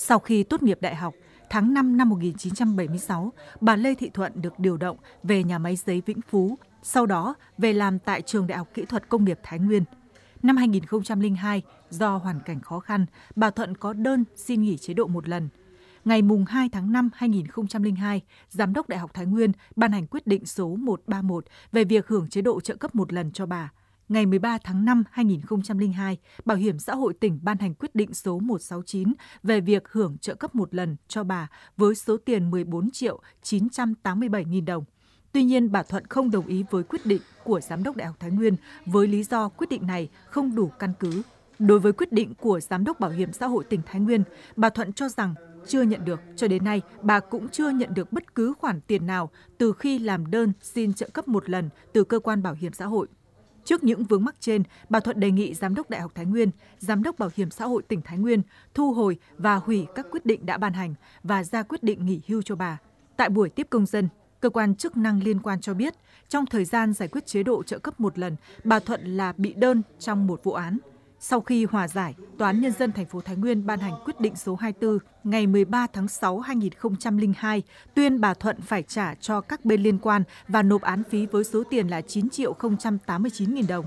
Sau khi tốt nghiệp đại học, tháng 5 năm 1976, bà Lê Thị Thuận được điều động về nhà máy giấy Vĩnh Phú, sau đó về làm tại Trường Đại học Kỹ thuật Công nghiệp Thái Nguyên. Năm 2002, do hoàn cảnh khó khăn, bà Thuận có đơn xin nghỉ chế độ một lần. Ngày 2 tháng 5 2002, Giám đốc Đại học Thái Nguyên ban hành quyết định số 131 về việc hưởng chế độ trợ cấp một lần cho bà ngày 13 tháng 5 2002, Bảo hiểm xã hội tỉnh ban hành quyết định số 169 về việc hưởng trợ cấp một lần cho bà với số tiền 14 triệu 987 nghìn đồng. Tuy nhiên, bà Thuận không đồng ý với quyết định của Giám đốc Đại học Thái Nguyên với lý do quyết định này không đủ căn cứ. Đối với quyết định của Giám đốc Bảo hiểm xã hội tỉnh Thái Nguyên, bà Thuận cho rằng chưa nhận được. Cho đến nay, bà cũng chưa nhận được bất cứ khoản tiền nào từ khi làm đơn xin trợ cấp một lần từ cơ quan bảo hiểm xã hội. Trước những vướng mắc trên, bà Thuận đề nghị Giám đốc Đại học Thái Nguyên, Giám đốc Bảo hiểm xã hội tỉnh Thái Nguyên thu hồi và hủy các quyết định đã ban hành và ra quyết định nghỉ hưu cho bà. Tại buổi tiếp công dân, cơ quan chức năng liên quan cho biết, trong thời gian giải quyết chế độ trợ cấp một lần, bà Thuận là bị đơn trong một vụ án. Sau khi hòa giải, Tòa án Nhân dân thành phố Thái Nguyên ban hành quyết định số 24 ngày 13 tháng 6 2002 tuyên bà Thuận phải trả cho các bên liên quan và nộp án phí với số tiền là 9 triệu 089 nghìn đồng.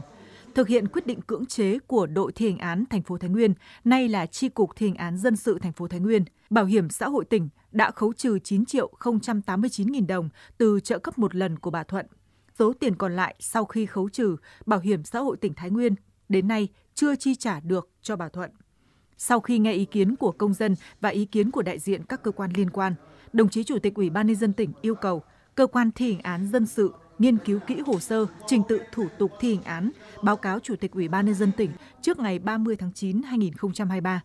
Thực hiện quyết định cưỡng chế của đội thi hành án thành phố Thái Nguyên, nay là Chi cục thi hành án dân sự thành phố Thái Nguyên, Bảo hiểm xã hội tỉnh đã khấu trừ 9 triệu 089 nghìn đồng từ trợ cấp một lần của bà Thuận. Số tiền còn lại sau khi khấu trừ, Bảo hiểm xã hội tỉnh Thái Nguyên đến nay chưa chi trả được cho bà Thuận. Sau khi nghe ý kiến của công dân và ý kiến của đại diện các cơ quan liên quan, đồng chí Chủ tịch Ủy ban nhân dân tỉnh yêu cầu cơ quan thi hành án dân sự nghiên cứu kỹ hồ sơ, trình tự thủ tục thi hành án, báo cáo Chủ tịch Ủy ban nhân dân tỉnh trước ngày 30 tháng 9 2023.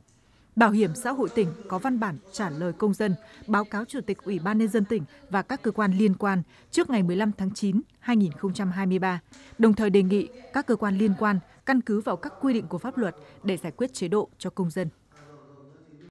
Bảo hiểm xã hội tỉnh có văn bản trả lời công dân, báo cáo Chủ tịch Ủy ban Nhân dân tỉnh và các cơ quan liên quan trước ngày 15 tháng 9, 2023, đồng thời đề nghị các cơ quan liên quan căn cứ vào các quy định của pháp luật để giải quyết chế độ cho công dân.